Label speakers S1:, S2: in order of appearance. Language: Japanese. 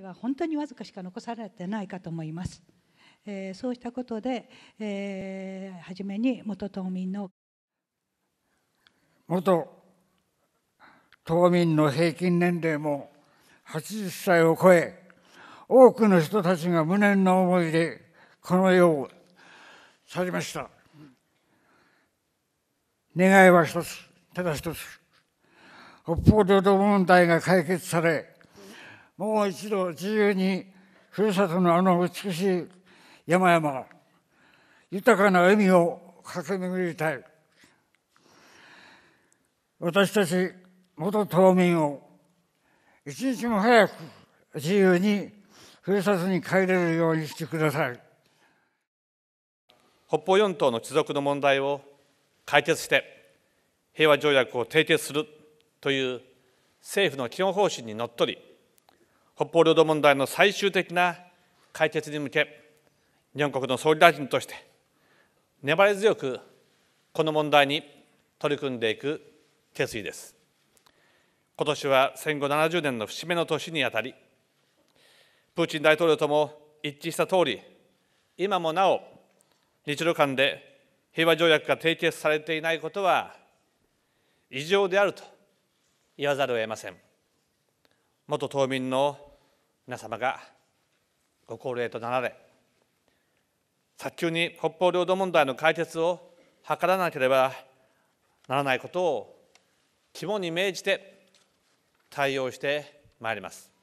S1: ちは本当にわずかしか残されてないかと思います。えー、そうしたことで、えー、初めに元島民の
S2: 元島民の平均年齢も80歳を超え多くの人たちが無念の思いでこの世を去りました願いは一つただ一つ北方領土問題が解決されもう一度自由にふるさとのあの美しい山々豊かな海を駆け巡りたい私たち元島民を一日も早く自由にふるさとに帰れるようにしてください
S3: 北方四島の帰属の問題を解決して平和条約を締結するという政府の基本方針にのっとり北方領土問題の最終的な解決に向け日本国の総理大臣として粘り強くこの問題に取り組んでいく決意です今年は戦後70年の節目の年にあたりプーチン大統領とも一致したとおり今もなお日露間で平和条約が締結されていないことは異常であると言わざるを得ません元島民の皆様がご高齢となられ早急に北方領土問題の解決を図らなければならないことを肝に銘じて対応してまいります。